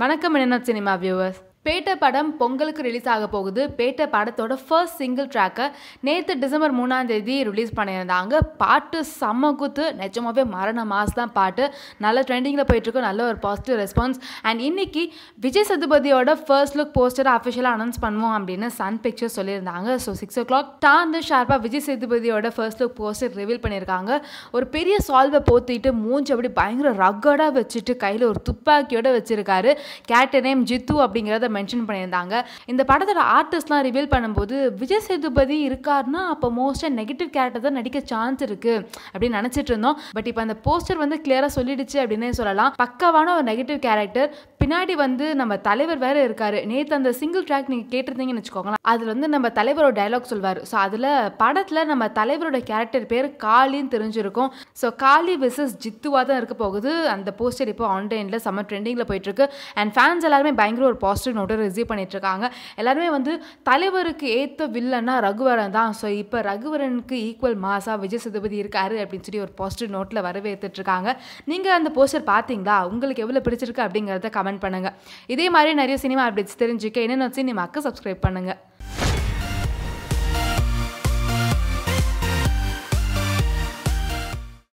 வணக்கம் என்ன cinema viewers பேட்ட படம் பொங்கலுக்கு ரிலீஸ் ஆக போகுது பேட்ட படத்தோட ஃபர்ஸ்ட் சிங்கிள் ட்ராக்கை நேற்று டிசம்பர் மூணாம் தேதி ரிலீஸ் பண்ணியிருந்தாங்க பாட்டு செம்ம குத்து நிஜமாவே மரண மாஸ் தான் பாட்டு நல்ல ட்ரெண்டிங்கில் போயிட்டுருக்கு நல்ல ஒரு பாசிட்டிவ் ரெஸ்பான்ஸ் அண்ட் இன்னைக்கு விஜய் சதுபதியோட ஃபர்ஸ்ட் லுக் போஸ்டரை அஃபிஷியலாக அனௌன்ஸ் பண்ணுவோம் அப்படின்னு சன் பிக்சர் சொல்லியிருந்தாங்க ஸோ சிக்ஸ் ஓ கிளாக் டாந்து ஷார்ப்பாக விஜய் சேதுபதியோட ஃபர்ஸ்ட் லுக் போஸ்டர் ரிவீல் பண்ணியிருக்காங்க ஒரு பெரிய சால்வை போத்திட்டு மூஞ்சி அப்படி பயங்கர ரக்கடாக வச்சுட்டு கையில் ஒரு துப்பாக்கியோட வச்சுருக்காரு கேரக்டர் நேம் ஜித்து அப்படிங்கிறத மென்ஷன் பண்ணியிருந்தாங்க இந்த படத்தோட ஆர்டிஸ்ட்லாம் ரிவீல் பண்ணும்போது விஜய் சேதுபதி இருக்காருன்னா அப்போ மோஸ்ட்டாக நெகட்டிவ் கேரக்டர் தான் நடிக்க சான்ஸ் இருக்குது அப்படின்னு நினச்சிட்டு இருந்தோம் பட் இப்போ அந்த போஸ்டர் வந்து கிளியராக சொல்லிடுச்சு அப்படின்னே சொல்லலாம் பக்கவான ஒரு நெகட்டிவ் கேரக்டர் பின்னாடி வந்து நம்ம தலைவர் வேற இருக்காரு நேற்று அந்த சிங்கிள் ட்ராக் நீங்கள் கேட்டிருந்தீங்கன்னு வச்சுக்கோங்களேன் அதில் வந்து நம்ம தலைவரோட டைலாக் சொல்வார் ஸோ அதில் படத்தில் நம்ம தலைவரோட கேரக்டர் பேர் காளின்னு தெரிஞ்சிருக்கும் ஸோ காளி விசஸ் ஜித்துவாக தான் இருக்க போகுது அந்த போஸ்டர் இப்போ ஆன்லைனில் சம்மர் ட்ரெண்டிங்கில் போயிட்டுருக்கு அண்ட் ஃபேன்ஸ் எல்லாருமே பயங்கர ஒரு பாசிட்டிவ் ஆப்ஷனோட ரிசீவ் பண்ணிட்டுருக்காங்க எல்லாருமே வந்து தலைவருக்கு ஏற்ற வில்லன்னா ரகுவரன் தான் ஸோ இப்போ ரகுவரனுக்கு ஈக்குவல் மாசாக விஜய் சேதுபதி இருக்காரு அப்படின்னு சொல்லி ஒரு பாசிட்டிவ் நோட்டில் வரவேற்றுட்ருக்காங்க நீங்கள் அந்த போஸ்டர் பார்த்தீங்களா உங்களுக்கு எவ்வளோ பிடிச்சிருக்கு அப்படிங்கிறத கமெண்ட் பண்ணுங்கள் இதே மாதிரி நிறைய சினிமா அப்டேட்ஸ் தெரிஞ்சுக்க என்னென்ன சினிமாவுக்கு சப்ஸ்கிரைப் பண்ணுங்கள்